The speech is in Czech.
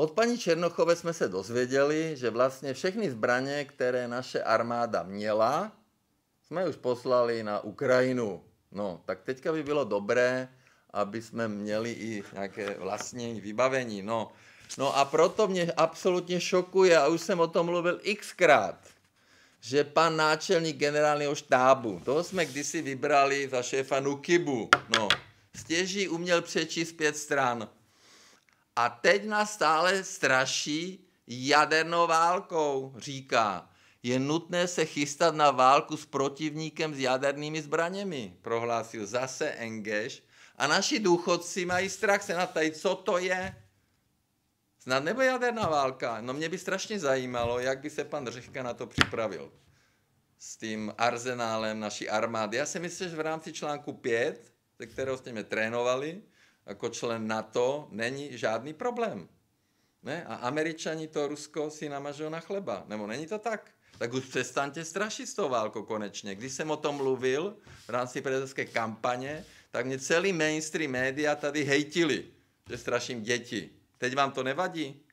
Od paní Černochové jsme se dozvěděli, že vlastně všechny zbraně, které naše armáda měla, jsme už poslali na Ukrajinu. No, tak teďka by bylo dobré, aby jsme měli i nějaké vlastní vybavení. No, no a proto mě absolutně šokuje, a už jsem o tom mluvil xkrát, že pan náčelník generálního štábu, toho jsme kdysi vybrali za šéfa Nukibu, no, stěží uměl přečíst pět stran. A teď nás stále straší jadernou válkou, říká. Je nutné se chystat na válku s protivníkem s jadernými zbraněmi, prohlásil zase Engeš. A naši důchodci mají strach se na tady, co to je. Snad nebo jaderná válka. No mě by strašně zajímalo, jak by se pan Řehka na to připravil. S tím arzenálem naší armády. Já si myslím, že v rámci článku 5, ze kterého jsme trénovali, jako člen NATO není žádný problém. Ne? A američani to Rusko si namažou na chleba. Nebo není to tak? Tak už přestaňte strašit s tou válkou konečně. Když jsem o tom mluvil v rámci prezidentské kampaně, tak mě celý mainstream média tady hejtili, že straším děti. Teď vám to nevadí?